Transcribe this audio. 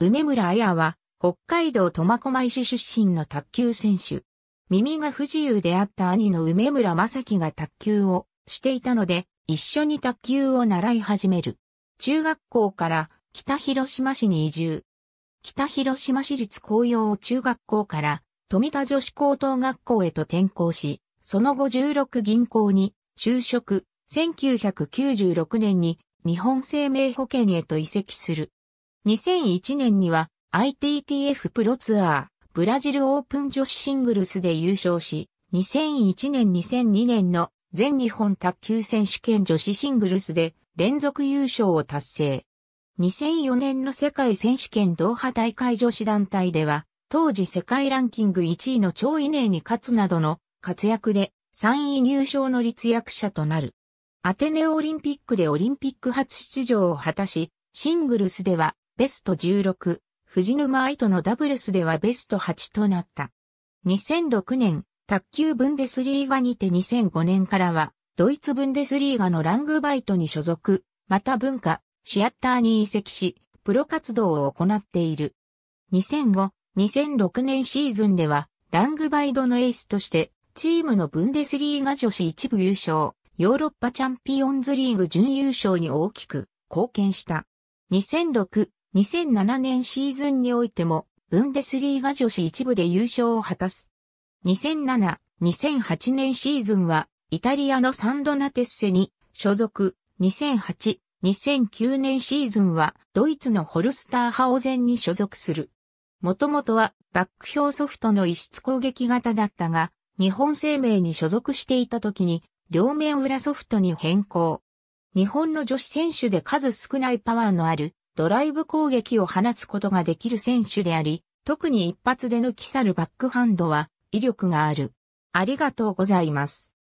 梅村彩は、北海道苫小牧市出身の卓球選手。耳が不自由であった兄の梅村正樹が卓球をしていたので、一緒に卓球を習い始める。中学校から北広島市に移住。北広島市立紅葉中学校から富田女子高等学校へと転校し、その後16銀行に就職、1996年に日本生命保険へと移籍する。2001年には ITTF プロツアー、ブラジルオープン女子シングルスで優勝し、2001年2002年の全日本卓球選手権女子シングルスで連続優勝を達成。2004年の世界選手権ドーハ大会女子団体では、当時世界ランキング1位の超異例に勝つなどの活躍で3位入賞の立役者となる。アテネオリンピックでオリンピック初出場を果たし、シングルスではベスト16、藤沼愛とのダブルスではベスト8となった。2006年、卓球ブンデスリーガにて2005年からは、ドイツブンデスリーガのラングバイトに所属、また文化、シアターに移籍し、プロ活動を行っている。2005、2006年シーズンでは、ラングバイドのエースとして、チームのブンデスリーガ女子一部優勝、ヨーロッパチャンピオンズリーグ準優勝に大きく貢献した。2006、2007年シーズンにおいても、ブンデスリーガ女子一部で優勝を果たす。2007、2008年シーズンは、イタリアのサンドナテッセに所属。2008、2009年シーズンは、ドイツのホルスターハオゼンに所属する。もともとは、バック表ソフトの一室攻撃型だったが、日本生命に所属していた時に、両面裏ソフトに変更。日本の女子選手で数少ないパワーのある、ドライブ攻撃を放つことができる選手であり、特に一発で抜き去るバックハンドは威力がある。ありがとうございます。